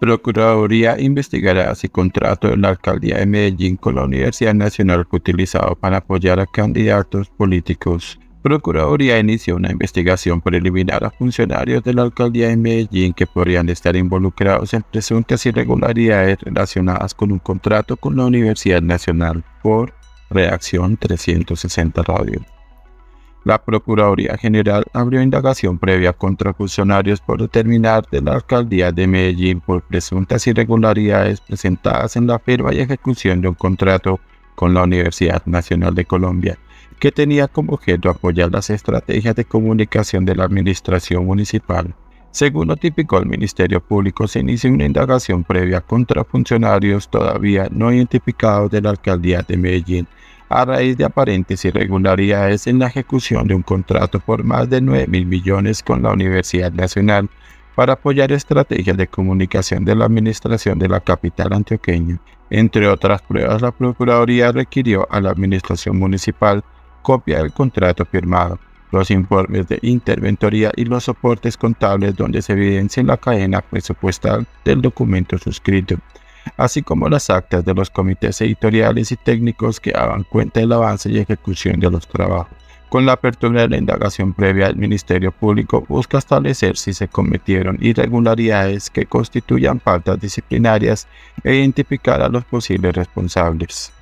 Procuraduría investigará si contrato de la Alcaldía de Medellín con la Universidad Nacional fue utilizado para apoyar a candidatos políticos. Procuraduría inició una investigación preliminar a funcionarios de la Alcaldía de Medellín que podrían estar involucrados en presuntas irregularidades relacionadas con un contrato con la Universidad Nacional por Reacción 360 Radio. La Procuraduría General abrió indagación previa contra funcionarios por determinar de la Alcaldía de Medellín por presuntas irregularidades presentadas en la firma y ejecución de un contrato con la Universidad Nacional de Colombia, que tenía como objeto apoyar las estrategias de comunicación de la Administración Municipal. Según notificó el Ministerio Público, se inició una indagación previa contra funcionarios todavía no identificados de la Alcaldía de Medellín a raíz de aparentes irregularidades en la ejecución de un contrato por más de 9 mil millones con la Universidad Nacional para apoyar estrategias de comunicación de la administración de la capital antioqueña. Entre otras pruebas, la Procuraduría requirió a la administración municipal copia del contrato firmado, los informes de interventoría y los soportes contables donde se evidencia la cadena presupuestal del documento suscrito así como las actas de los comités editoriales y técnicos que hagan cuenta del avance y ejecución de los trabajos. Con la apertura de la indagación previa, el Ministerio Público busca establecer si se cometieron irregularidades que constituyan faltas disciplinarias e identificar a los posibles responsables.